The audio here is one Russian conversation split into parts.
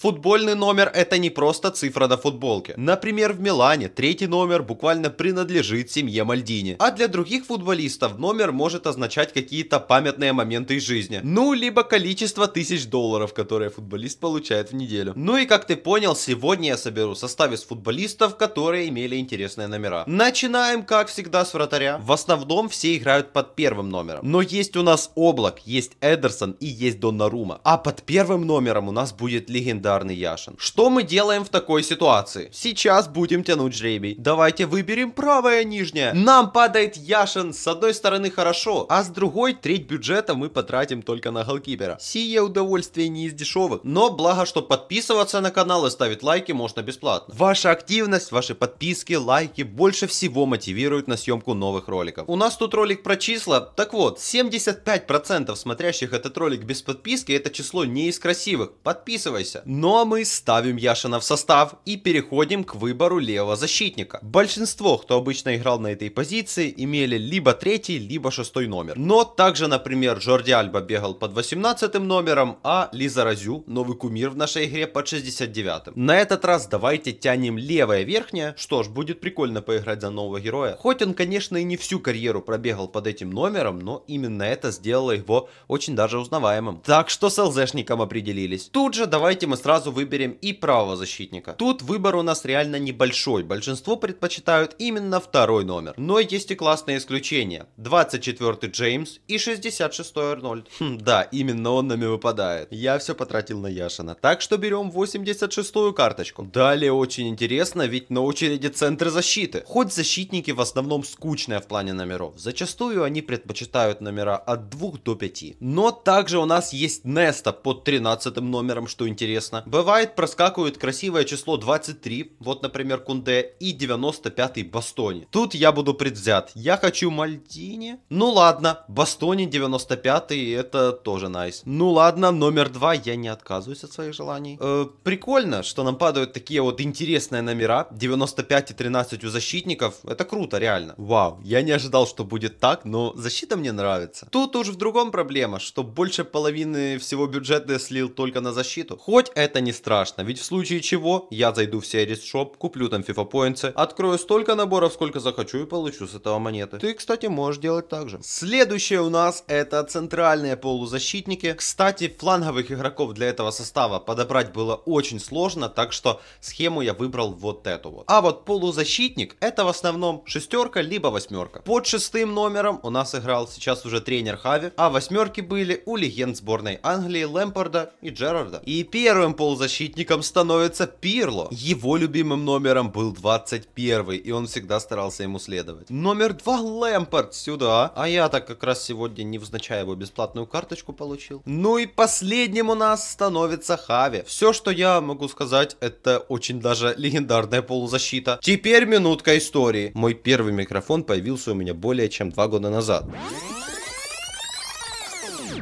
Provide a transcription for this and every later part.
Футбольный номер – это не просто цифра на футболке. Например, в Милане третий номер буквально принадлежит семье Мальдини. А для других футболистов номер может означать какие-то памятные моменты из жизни. Ну, либо количество тысяч долларов, которые футболист получает в неделю. Ну и как ты понял, сегодня я соберу состав из футболистов, которые имели интересные номера. Начинаем, как всегда, с вратаря. В основном все играют под первым номером. Но есть у нас Облак, есть Эдерсон и есть Доннарума. А под первым номером у нас будет легендарный легендарный Яшин. Что мы делаем в такой ситуации? Сейчас будем тянуть жребий. Давайте выберем правое нижнее. Нам падает Яшин. С одной стороны хорошо, а с другой треть бюджета мы потратим только на голкипера. Сие удовольствие не из дешевых. Но благо, что подписываться на канал и ставить лайки можно бесплатно. Ваша активность, ваши подписки, лайки больше всего мотивируют на съемку новых роликов. У нас тут ролик про числа. Так вот, 75% смотрящих этот ролик без подписки это число не из красивых. Подписывайся. Но мы ставим Яшина в состав и переходим к выбору левого защитника. Большинство, кто обычно играл на этой позиции, имели либо третий, либо шестой номер. Но также, например, Жорди Альба бегал под 18 номером, а Лиза Разю, новый кумир в нашей игре, под 69. -м. На этот раз давайте тянем левое верхнее. Что ж, будет прикольно поиграть за нового героя. Хоть он, конечно, и не всю карьеру пробегал под этим номером, но именно это сделало его очень даже узнаваемым. Так что с ЛЗшником определились. Тут же давайте мы сразу сразу выберем и правого защитника. Тут выбор у нас реально небольшой, большинство предпочитают именно второй номер. Но есть и классные исключения. 24-й Джеймс и 66-й Арнольд. Хм, да, именно он нами выпадает. Я все потратил на Яшина. Так что берем 86-ю карточку. Далее очень интересно, ведь на очереди центр защиты. Хоть защитники в основном скучные в плане номеров, зачастую они предпочитают номера от 2 до 5. Но также у нас есть Неста под 13 номером, что интересно интересно. Бывает, проскакивает красивое число 23, вот, например, Кунде, и 95-й Бастони. Тут я буду предвзят. Я хочу Мальдини. Ну ладно, Бастони 95-й, это тоже найс. Ну ладно, номер 2, я не отказываюсь от своих желаний. Э, прикольно, что нам падают такие вот интересные номера. 95 и 13 у защитников. Это круто, реально. Вау, я не ожидал, что будет так, но защита мне нравится. Тут уж в другом проблема, что больше половины всего бюджета слил только на защиту. Хоть это не страшно, ведь в случае чего я зайду в сервис-шоп, куплю там FIFA Points, открою столько наборов, сколько захочу и получу с этого монеты. Ты, кстати, можешь делать так же. Следующее у нас это центральные полузащитники. Кстати, фланговых игроков для этого состава подобрать было очень сложно, так что схему я выбрал вот эту вот. А вот полузащитник это в основном шестерка либо восьмерка. Под шестым номером у нас играл сейчас уже тренер Хави, а восьмерки были у легенд сборной Англии Лэмпорда и Джерарда. И первым полузащитником становится Пирло. Его любимым номером был 21, и он всегда старался ему следовать. Номер 2 Лэмпорт сюда. А я так как раз сегодня невзначай его бесплатную карточку получил. Ну и последним у нас становится Хави. Все, что я могу сказать, это очень даже легендарная полузащита. Теперь минутка истории. Мой первый микрофон появился у меня более чем два года назад.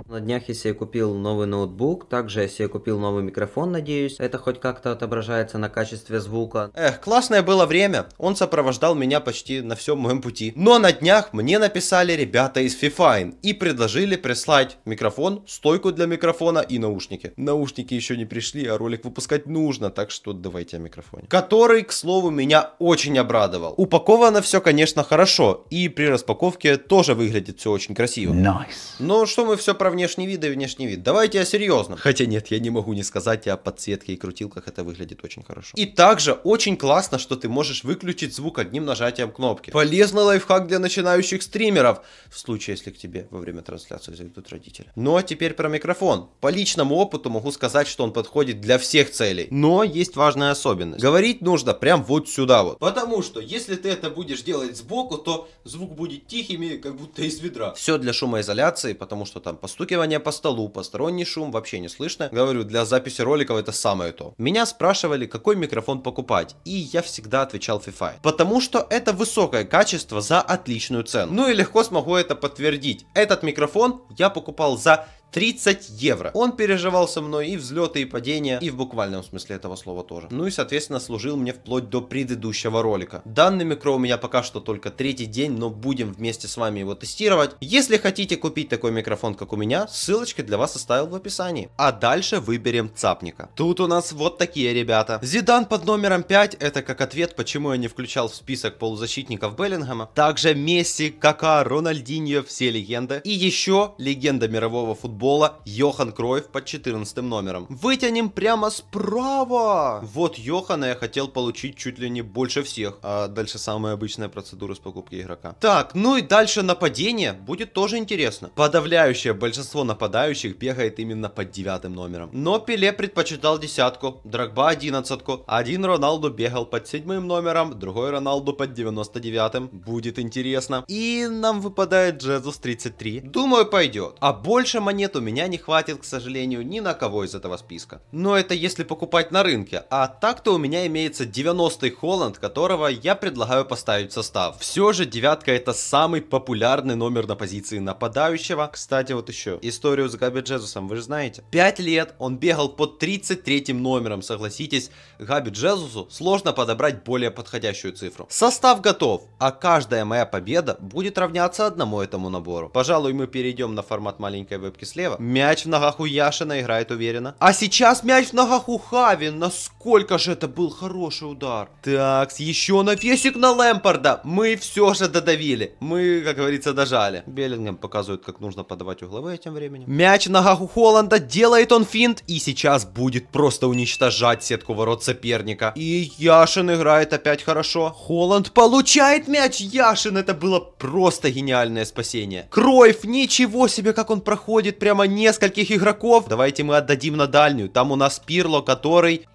На днях я себе купил новый ноутбук, также я себе купил новый микрофон, надеюсь. Это хоть как-то отображается на качестве звука. Эх, классное было время. Он сопровождал меня почти на всем моем пути. Но на днях мне написали ребята из Fifine и предложили прислать микрофон, стойку для микрофона и наушники. Наушники еще не пришли, а ролик выпускать нужно, так что давайте о микрофоне. Который, к слову, меня очень обрадовал. Упаковано все, конечно, хорошо, и при распаковке тоже выглядит все очень красиво. Nice. Но что мы все про внешний вид и внешний вид. Давайте я серьезно. Хотя нет, я не могу не сказать о подсветке и крутилках, это выглядит очень хорошо. И также очень классно, что ты можешь выключить звук одним нажатием кнопки. Полезный лайфхак для начинающих стримеров, в случае, если к тебе во время трансляции зайдут родители. Ну а теперь про микрофон. По личному опыту могу сказать, что он подходит для всех целей. Но есть важная особенность. Говорить нужно прям вот сюда вот. Потому что если ты это будешь делать сбоку, то звук будет тихими, как будто из ведра. Все для шумоизоляции, потому что там постучишь постукивание по столу, посторонний шум, вообще не слышно. Говорю, для записи роликов это самое то. Меня спрашивали, какой микрофон покупать, и я всегда отвечал FIFA. Потому что это высокое качество за отличную цену. Ну и легко смогу это подтвердить. Этот микрофон я покупал за 30 евро. Он переживал со мной и взлеты, и падения, и в буквальном смысле этого слова тоже. Ну и, соответственно, служил мне вплоть до предыдущего ролика. Данный микро у меня пока что только третий день, но будем вместе с вами его тестировать. Если хотите купить такой микрофон, как у меня, ссылочки для вас оставил в описании. А дальше выберем цапника. Тут у нас вот такие ребята. Зидан под номером 5, это как ответ, почему я не включал в список полузащитников Беллингема. Также Месси, Кака, Рональдиньо, все легенды. И еще легенда мирового футбола футбола Йохан Кроев под 14 номером. Вытянем прямо справа. Вот Йохана я хотел получить чуть ли не больше всех. А дальше самая обычная процедура с покупки игрока. Так, ну и дальше нападение. Будет тоже интересно. Подавляющее большинство нападающих бегает именно под девятым номером. Но Пеле предпочитал десятку, Драгба одиннадцатку. Один Роналду бегал под седьмым номером, другой Роналду под 99-м. Будет интересно. И нам выпадает Джезус 33. Думаю, пойдет. А больше монет нет, у меня не хватит, к сожалению, ни на кого из этого списка. Но это если покупать на рынке, а так-то у меня имеется 90-й Холланд, которого я предлагаю поставить в состав. Все же девятка это самый популярный номер на позиции нападающего. Кстати, вот еще историю с Габи Джезусом, вы же знаете. 5 лет он бегал под 33-м номером, согласитесь, Габи Джезусу сложно подобрать более подходящую цифру. Состав готов, а каждая моя победа будет равняться одному этому набору. Пожалуй, мы перейдем на формат маленькой вебки слева. Мяч в ногах у Яшина играет уверенно. А сейчас мяч в ногах у Хави. Насколько же это был хороший удар. Так, еще навесик на Лэмпорда. Мы все же додавили. Мы, как говорится, дожали. Беллингем показывает, как нужно подавать угловые этим временем. Мяч в ногах у Холланда. Делает он финт. И сейчас будет просто уничтожать сетку ворот соперника. И Яшин играет опять хорошо. Холланд получает мяч. Яшин, это было просто гениальное спасение. Кройф, ничего себе, как он проходит прямо нескольких игроков. Давайте мы отдадим на дальнюю. Там у нас Пирло, который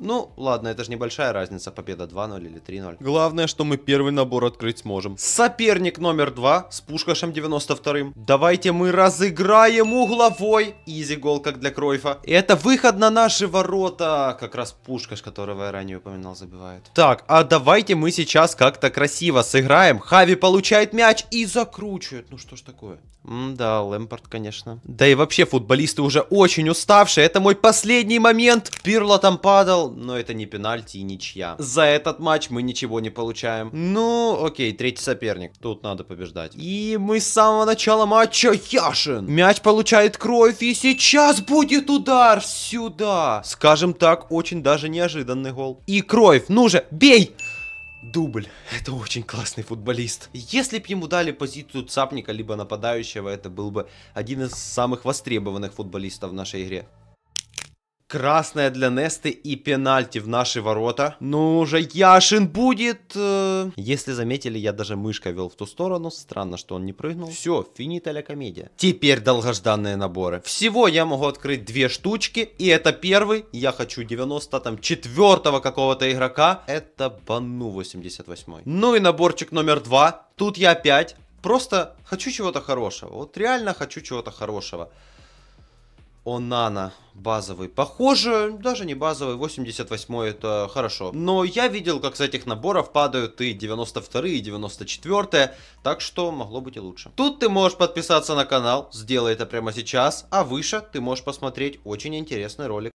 ну, ладно, это же небольшая разница, победа 2-0 или 3-0. Главное, что мы первый набор открыть сможем. Соперник номер 2 с пушкашем 92-м. Давайте мы разыграем угловой. Изи гол, как для Кройфа. Это выход на наши ворота. Как раз пушкаш, которого я ранее упоминал, забивает. Так, а давайте мы сейчас как-то красиво сыграем. Хави получает мяч и закручивает. Ну что ж такое? М да, Лэмпорт, конечно. Да и вообще футболисты уже очень уставшие. Это мой последний момент. Пирло там падал но это не пенальти и ничья. За этот матч мы ничего не получаем. Ну, окей, третий соперник. Тут надо побеждать. И мы с самого начала матча Яшин. Мяч получает кровь, и сейчас будет удар сюда. Скажем так, очень даже неожиданный гол. И кровь, ну же, бей! Дубль. Это очень классный футболист. Если бы ему дали позицию цапника, либо нападающего, это был бы один из самых востребованных футболистов в нашей игре. Красная для Несты и пенальти в наши ворота. Ну же, Яшин будет! Э. Если заметили, я даже мышкой вел в ту сторону. Странно, что он не прыгнул. Все, финита комедия. Теперь долгожданные наборы. Всего я могу открыть две штучки. И это первый. Я хочу 94-го какого-то игрока. Это Бану 88 -й. Ну и наборчик номер два. Тут я опять просто хочу чего-то хорошего. Вот реально хочу чего-то хорошего. Онана базовый. Похоже, даже не базовый, 88 это хорошо. Но я видел, как с этих наборов падают и 92 и 94 так что могло быть и лучше. Тут ты можешь подписаться на канал, сделай это прямо сейчас, а выше ты можешь посмотреть очень интересный ролик.